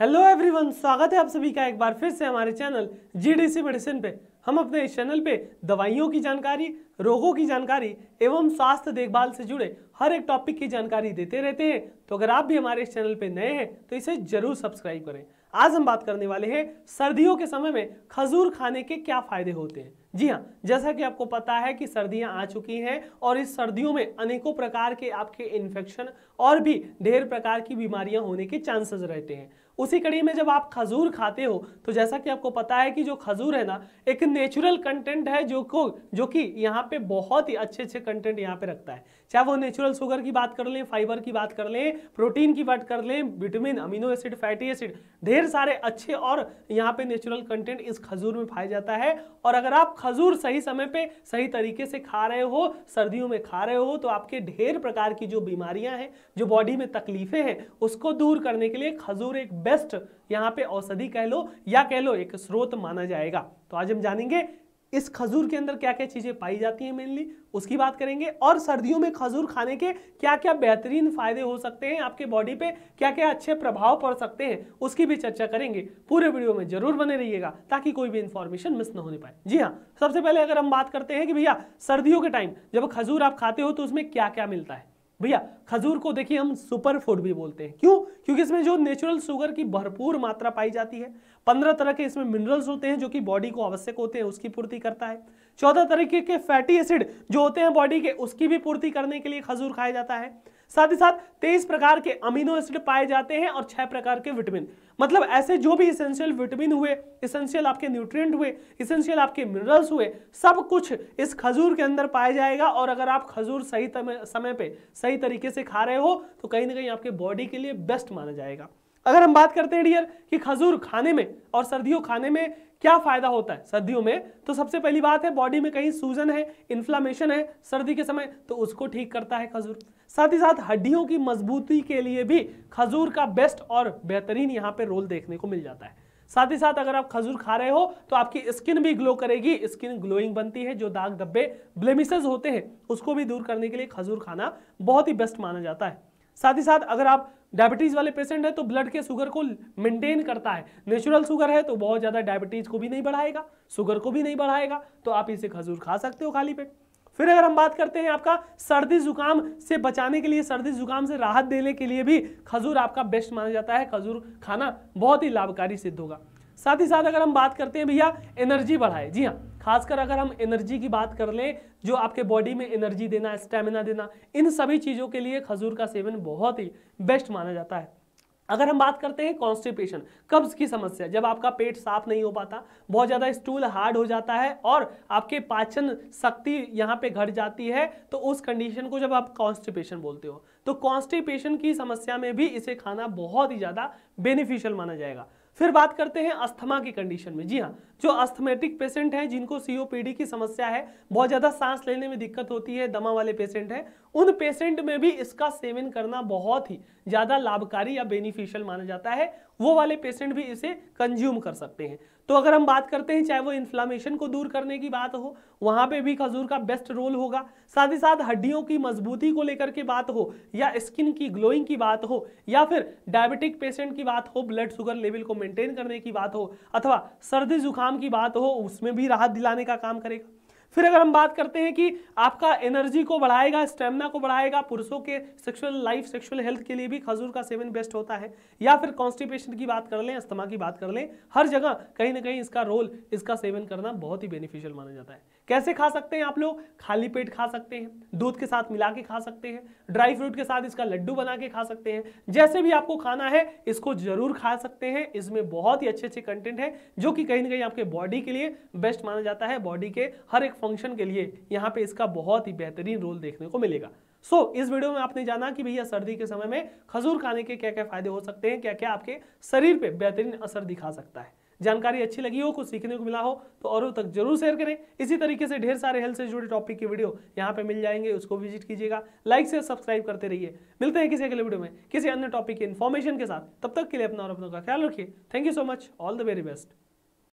hello everyone स्वागत है आप सभी का एक बार फिर से हमारे चैनल जीडीसी मेडिसिन पे हम अपने इस चैनल पे दवाइयों की जानकारी रोगों की जानकारी एवं स्वास्थ्य देखभाल से जुड़े हर एक टॉपिक की जानकारी देते रहते हैं तो अगर आप भी हमारे इस चैनल पे नए हैं तो इसे जरूर सब्सक्राइब करें आज हम बात करने वाले हैं सर्दियों के समय में खजूर खाने के क्या फायदे होते हैं जी हाँ जैसा कि आपको पता है कि सर्दियाँ आ चुकी हैं और इस सर्दियों में अनेकों प्रकार के आपके इन्फेक्शन और भी ढेर प्रकार की बीमारियाँ होने के चांसेस रहते हैं उसी कड़ी में जब आप खजूर खाते हो तो जैसा कि आपको पता है कि जो खजूर है ना एक नेचुरल कंटेंट है जो को जो कि यहाँ पे बहुत ही अच्छे अच्छे कंटेंट यहाँ पे रखता है चाहे वो नेचुरल शुगर की बात कर लें फाइबर की बात कर लें प्रोटीन की बात कर लें vitamin amino acid fatty acid ढेर सारे अच्छे और यहाँ पे नेचुरल कंटेंट इस खजूर में पाया जाता है और अगर आप खजूर सही समय पर सही तरीके से खा रहे हो सर्दियों में खा रहे हो तो आपके ढेर प्रकार की जो बीमारियाँ हैं जो बॉडी में तकलीफें हैं उसको दूर करने के लिए खजूर एक बेस्ट यहाँ पे औषधि कह लो या कह लो एक स्रोत माना जाएगा तो आज हम जानेंगे इस खजूर के अंदर क्या क्या चीजें पाई जाती हैं मेनली उसकी बात करेंगे और सर्दियों में खजूर खाने के क्या क्या बेहतरीन फायदे हो सकते हैं आपके बॉडी पे क्या क्या अच्छे प्रभाव पड़ सकते हैं उसकी भी चर्चा करेंगे पूरे वीडियो में जरूर बने रहिएगा ताकि कोई भी इंफॉर्मेशन मिस ना होने पाए जी हाँ सबसे पहले अगर हम बात करते हैं कि भैया सर्दियों के टाइम जब खजूर आप खाते हो तो उसमें क्या क्या मिलता है भैया खजूर को देखिए हम सुपर फूड भी बोलते हैं क्यों क्योंकि इसमें जो नेचुरल शुगर की भरपूर मात्रा पाई जाती है पंद्रह तरह के इसमें मिनरल्स होते हैं जो कि बॉडी को आवश्यक होते हैं उसकी पूर्ति करता है चौदह तरीके के फैटी एसिड जो होते हैं बॉडी के उसकी भी पूर्ति करने के लिए खजूर खाया जाता है साथ ही साथ तेईस प्रकार के अमीनो एसिड पाए जाते हैं और छह प्रकार के विटामिन मतलब ऐसे जो भी इसेंशियल विटामिन हुए इसेंशियल आपके न्यूट्रिएंट हुए इसेंशियल आपके मिनरल्स हुए सब कुछ इस खजूर के अंदर पाया जाएगा और अगर आप खजूर सही समय पे सही तरीके से खा रहे हो तो कहीं ना कहीं आपके बॉडी के लिए बेस्ट माना जाएगा अगर हम बात करते हैं डियर कि खजूर खाने में और सर्दियों खाने में क्या फायदा होता है सर्दियों में तो सबसे पहली बात है बॉडी में कहीं सूजन है इन्फ्लामेशन है सर्दी के समय तो उसको ठीक करता है खजूर साथ ही साथ हड्डियों की मजबूती के लिए भी खजूर का बेस्ट और बेहतरीन यहाँ पे रोल देखने को मिल जाता है साथ ही साथ अगर आप खजूर खा रहे हो तो आपकी स्किन भी ग्लो करेगी स्किन ग्लोइंग बनती है जो दाग धब्बे ब्लेमिसेस होते हैं उसको भी दूर करने के लिए खजूर खाना बहुत ही बेस्ट माना जाता है साथ ही साथ अगर आप डायबिटीज़ वाले पेशेंट हैं तो ब्लड के शुगर को मेंटेन करता है नेचुरल शुगर है तो बहुत ज़्यादा डायबिटीज़ को भी नहीं बढ़ाएगा शुगर को भी नहीं बढ़ाएगा तो आप इसे खजूर खा सकते हो खाली पेट फिर अगर हम बात करते हैं आपका सर्दी जुकाम से बचाने के लिए सर्दी जुकाम से राहत देने के लिए भी खजूर आपका बेस्ट माना जाता है खजूर खाना बहुत ही लाभकारी सिद्ध होगा साथ ही साथ अगर हम बात करते हैं भैया एनर्जी बढ़ाए जी हाँ खासकर अगर हम एनर्जी की बात कर लें जो आपके बॉडी में एनर्जी देना स्टेमिना देना इन सभी चीज़ों के लिए खजूर का सेवन बहुत ही बेस्ट माना जाता है अगर हम बात करते हैं कॉन्स्टिपेशन कब्ज की समस्या जब आपका पेट साफ नहीं हो पाता बहुत ज़्यादा स्टूल हार्ड हो जाता है और आपके पाचन शक्ति यहाँ पे घट जाती है तो उस कंडीशन को जब आप कॉन्स्टिपेशन बोलते हो तो कॉन्स्टिपेशन की समस्या में भी इसे खाना बहुत ही ज़्यादा बेनिफिशियल माना जाएगा फिर बात करते हैं अस्थमा की कंडीशन में जी हाँ जो अस्थमेटिक पेशेंट हैं जिनको सीओपीडी की समस्या है बहुत ज़्यादा सांस लेने में दिक्कत होती है दमा वाले पेशेंट हैं उन पेशेंट में भी इसका सेवन करना बहुत ही ज़्यादा लाभकारी या बेनिफिशियल माना जाता है वो वाले पेशेंट भी इसे कंज्यूम कर सकते हैं तो अगर हम बात करते हैं चाहे वो इन्फ्लामेशन को दूर करने की बात हो वहाँ पे भी खजूर का बेस्ट रोल होगा साथ ही साथ हड्डियों की मजबूती को लेकर के बात हो या स्किन की ग्लोइंग की बात हो या फिर डायबिटिक पेशेंट की बात हो ब्लड शुगर लेवल को मेंटेन करने की बात हो अथवा सर्दी जुकाम की बात हो उसमें भी राहत दिलाने का काम करेगा फिर अगर हम बात करते हैं कि आपका एनर्जी को बढ़ाएगा स्टेमिना को बढ़ाएगा पुरुषों के सेक्सुअल लाइफ सेक्सुअल हेल्थ के लिए भी खजूर का सेवन बेस्ट होता है या फिर कॉन्स्टिपेशन की बात कर लें अस्थमा की बात कर लें हर जगह कहीं ना कहीं इसका रोल इसका सेवन करना बहुत ही बेनिफिशियल माना जाता है कैसे खा सकते हैं आप लोग खाली पेट खा सकते हैं दूध के साथ मिला के खा सकते हैं ड्राई फ्रूट के साथ इसका लड्डू बना के खा सकते हैं जैसे भी आपको खाना है इसको जरूर खा सकते हैं इसमें बहुत ही अच्छे अच्छे कंटेंट है जो कि कहीं ना कहीं आपके बॉडी के लिए बेस्ट माना जाता है बॉडी के हर एक फंक्शन के लिए यहाँ पे इसका बहुत ही बेहतरीन रोल देखने को मिलेगा सो so, इस वीडियो में आपने जाना कि भैया सर्दी के समय में खजूर खाने के क्या क्या फायदे हो सकते हैं क्या क्या आपके शरीर पर बेहतरीन असर दिखा सकता है जानकारी अच्छी लगी हो कुछ सीखने को मिला हो तो औरों तक जरूर शेयर करें इसी तरीके से ढेर सारे हेल्थ से जुड़े टॉपिक की वीडियो यहाँ पे मिल जाएंगे उसको विजिट कीजिएगा लाइक से सब्सक्राइब करते रहिए मिलते हैं किसी अगले वीडियो में किसी अन्य टॉपिक के इन्फॉर्मेशन के साथ तब तक के लिए अपना और अपनों का ख्याल रखिए thank you so much all the very best